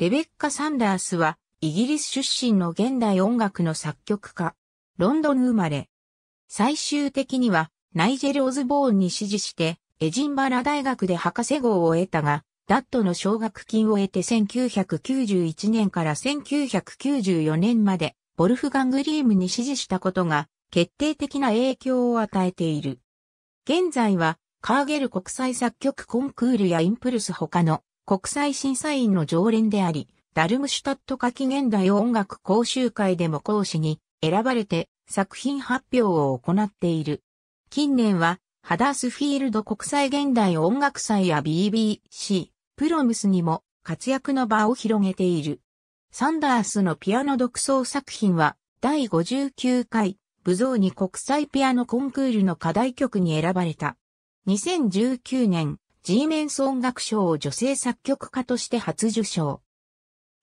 レベッカ・サンダースは、イギリス出身の現代音楽の作曲家、ロンドン生まれ。最終的には、ナイジェル・オズボーンに支持して、エジンバラ大学で博士号を得たが、ダットの奨学金を得て1991年から1994年まで、ボルフガングリームに支持したことが、決定的な影響を与えている。現在は、カーゲル国際作曲コンクールやインプルス他の国際審査員の常連であり、ダルムシュタット夏季現代音楽講習会でも講師に選ばれて作品発表を行っている。近年はハダースフィールド国際現代音楽祭や BBC、プロムスにも活躍の場を広げている。サンダースのピアノ独奏作品は第59回武蔵に国際ピアノコンクールの課題曲に選ばれた。2019年 G メンス音楽賞を女性作曲家として初受賞。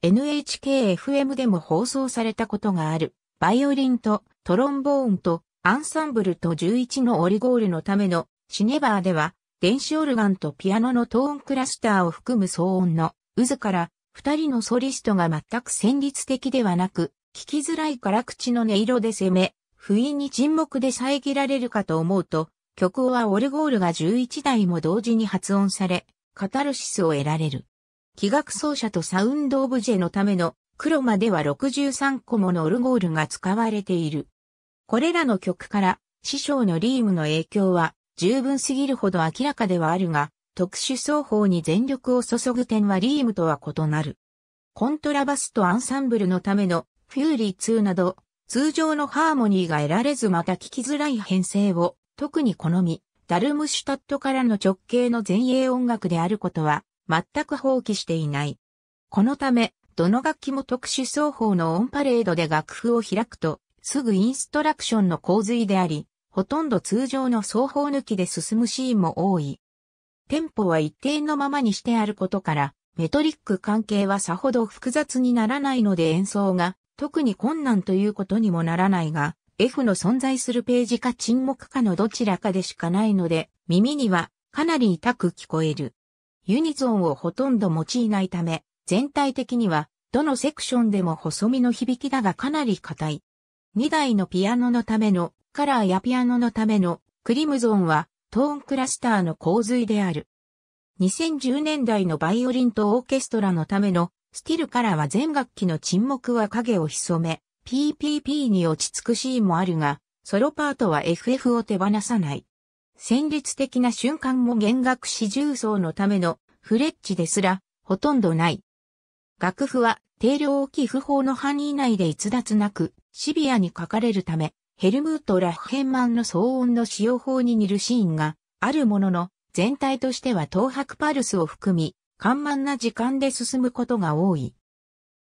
NHKFM でも放送されたことがある、バイオリンとトロンボーンとアンサンブルと11のオリゴールのためのシネバーでは、電子オルガンとピアノのトーンクラスターを含む騒音の渦から二人のソリストが全く戦律的ではなく、聞きづらい辛口の音色で攻め、不意に沈黙で遮られるかと思うと、曲はオルゴールが11台も同時に発音され、カタルシスを得られる。器楽奏者とサウンドオブジェのためのクロマでは63個ものオルゴールが使われている。これらの曲から師匠のリームの影響は十分すぎるほど明らかではあるが、特殊奏法に全力を注ぐ点はリームとは異なる。コントラバスとアンサンブルのためのフューリー2など、通常のハーモニーが得られずまた聞きづらい編成を特に好み、ダルムシュタットからの直系の前衛音楽であることは、全く放棄していない。このため、どの楽器も特殊奏法のオンパレードで楽譜を開くと、すぐインストラクションの洪水であり、ほとんど通常の奏法抜きで進むシーンも多い。テンポは一定のままにしてあることから、メトリック関係はさほど複雑にならないので演奏が特に困難ということにもならないが、F の存在するページか沈黙かのどちらかでしかないので、耳にはかなり痛く聞こえる。ユニゾンをほとんど用いないため、全体的には、どのセクションでも細身の響きだがかなり硬い。2台のピアノのための、カラーやピアノのための、クリムゾンは、トーンクラスターの洪水である。2010年代のバイオリンとオーケストラのための、スティルカラーは全楽器の沈黙は影を潜め、PPP に落ち着くシーンもあるが、ソロパートは FF を手放さない。戦術的な瞬間も弦楽四重奏のためのフレッチですら、ほとんどない。楽譜は定量き不法の範囲内で逸脱なく、シビアに書かれるため、ヘルムート・ラッヘンマンの騒音の使用法に似るシーンがあるものの、全体としては東白パルスを含み、緩慢な時間で進むことが多い。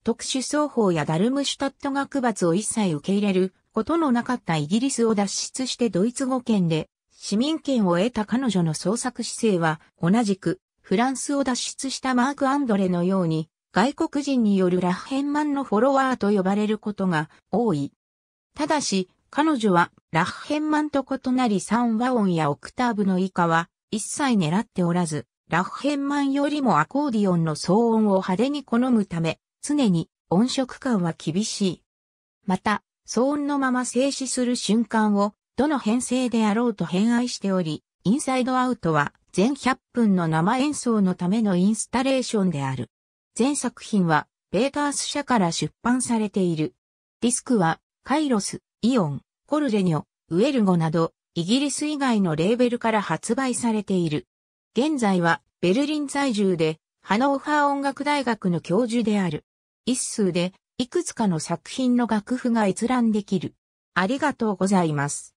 特殊奏法やダルムシュタット学罰を一切受け入れることのなかったイギリスを脱出してドイツ語圏で市民権を得た彼女の創作姿勢は同じくフランスを脱出したマーク・アンドレのように外国人によるラッヘンマンのフォロワーと呼ばれることが多い。ただし彼女はラッヘンマンと異なり3和音やオクターブの以下は一切狙っておらず、ラッヘンマンよりもアコーディオンの騒音を派手に好むため、常に音色感は厳しい。また、騒音のまま静止する瞬間を、どの編成であろうと偏愛しており、インサイドアウトは全100分の生演奏のためのインスタレーションである。全作品は、ベータース社から出版されている。ディスクは、カイロス、イオン、コルデニョ、ウェルゴなど、イギリス以外のレーベルから発売されている。現在は、ベルリン在住で、ハノーファー音楽大学の教授である。一数で、いくつかの作品の楽譜が閲覧できる。ありがとうございます。